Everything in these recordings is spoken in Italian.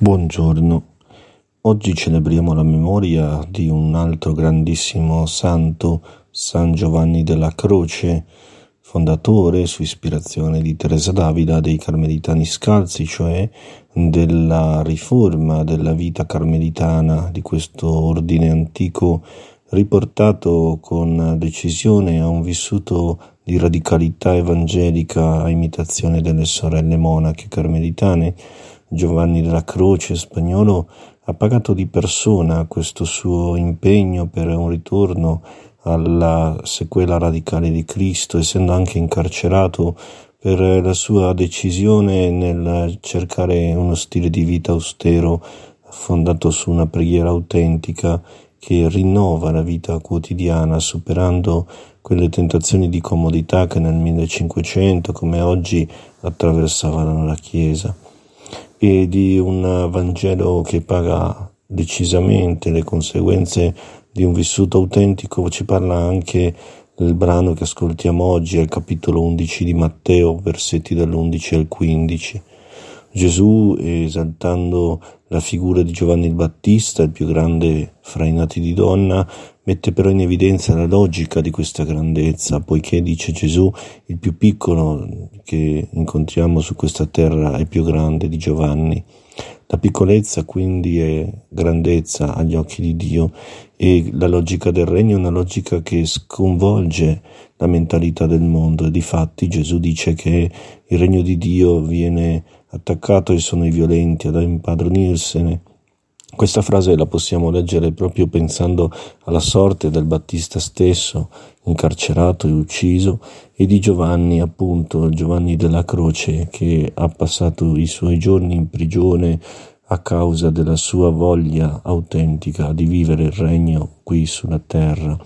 Buongiorno, oggi celebriamo la memoria di un altro grandissimo santo, San Giovanni della Croce, fondatore su ispirazione di Teresa Davida dei Carmelitani Scalzi, cioè della riforma della vita carmelitana di questo ordine antico riportato con decisione a un vissuto di radicalità evangelica a imitazione delle sorelle monache carmelitane Giovanni della Croce spagnolo ha pagato di persona questo suo impegno per un ritorno alla sequela radicale di Cristo, essendo anche incarcerato per la sua decisione nel cercare uno stile di vita austero fondato su una preghiera autentica che rinnova la vita quotidiana superando quelle tentazioni di comodità che nel 1500 come oggi attraversavano la Chiesa e di un Vangelo che paga decisamente le conseguenze di un vissuto autentico ci parla anche il brano che ascoltiamo oggi al capitolo 11 di Matteo, versetti dall'11 al 15. Gesù esaltando la figura di Giovanni il Battista, il più grande fra i nati di donna, mette però in evidenza la logica di questa grandezza, poiché dice Gesù il più piccolo che incontriamo su questa terra è più grande di Giovanni. La piccolezza quindi è grandezza agli occhi di Dio e la logica del regno è una logica che sconvolge la mentalità del mondo e di fatti Gesù dice che il regno di Dio viene attaccato e sono i violenti ad impadronirsene. Questa frase la possiamo leggere proprio pensando alla sorte del Battista stesso, incarcerato e ucciso, e di Giovanni, appunto, Giovanni della Croce, che ha passato i suoi giorni in prigione a causa della sua voglia autentica di vivere il regno qui sulla terra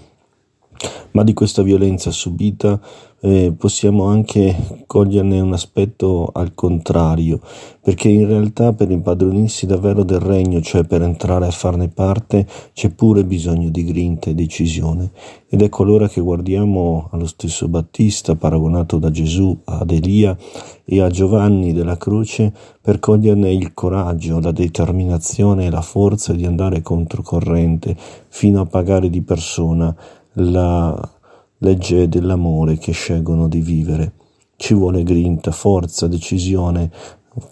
ma di questa violenza subita eh, possiamo anche coglierne un aspetto al contrario, perché in realtà per impadronirsi davvero del regno, cioè per entrare a farne parte, c'è pure bisogno di grinta e decisione. Ed ecco allora che guardiamo allo stesso Battista, paragonato da Gesù ad Elia e a Giovanni della Croce, per coglierne il coraggio, la determinazione e la forza di andare controcorrente fino a pagare di persona la legge dell'amore che scelgono di vivere. Ci vuole grinta, forza, decisione,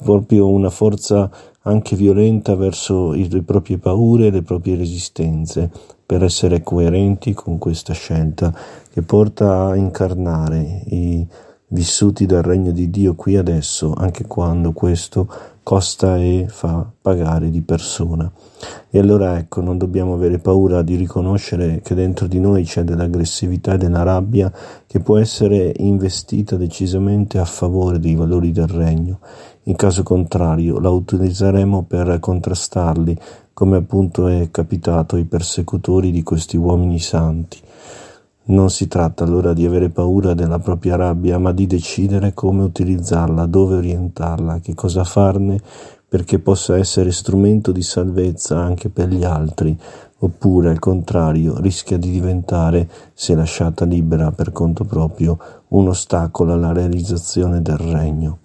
proprio una forza anche violenta verso le proprie paure e le proprie resistenze, per essere coerenti con questa scelta che porta a incarnare i vissuti dal regno di Dio qui adesso, anche quando questo costa e fa pagare di persona. E allora ecco, non dobbiamo avere paura di riconoscere che dentro di noi c'è dell'aggressività e della rabbia che può essere investita decisamente a favore dei valori del regno. In caso contrario, la utilizzeremo per contrastarli, come appunto è capitato ai persecutori di questi uomini santi. Non si tratta allora di avere paura della propria rabbia, ma di decidere come utilizzarla, dove orientarla, che cosa farne perché possa essere strumento di salvezza anche per gli altri, oppure al contrario rischia di diventare, se lasciata libera per conto proprio, un ostacolo alla realizzazione del regno.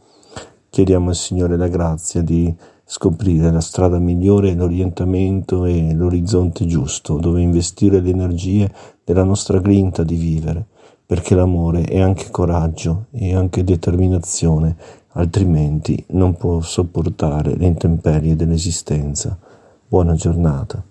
Chiediamo al Signore la grazia di scoprire la strada migliore, l'orientamento e l'orizzonte giusto dove investire le energie della nostra grinta di vivere, perché l'amore è anche coraggio e anche determinazione, altrimenti non può sopportare le intemperie dell'esistenza. Buona giornata.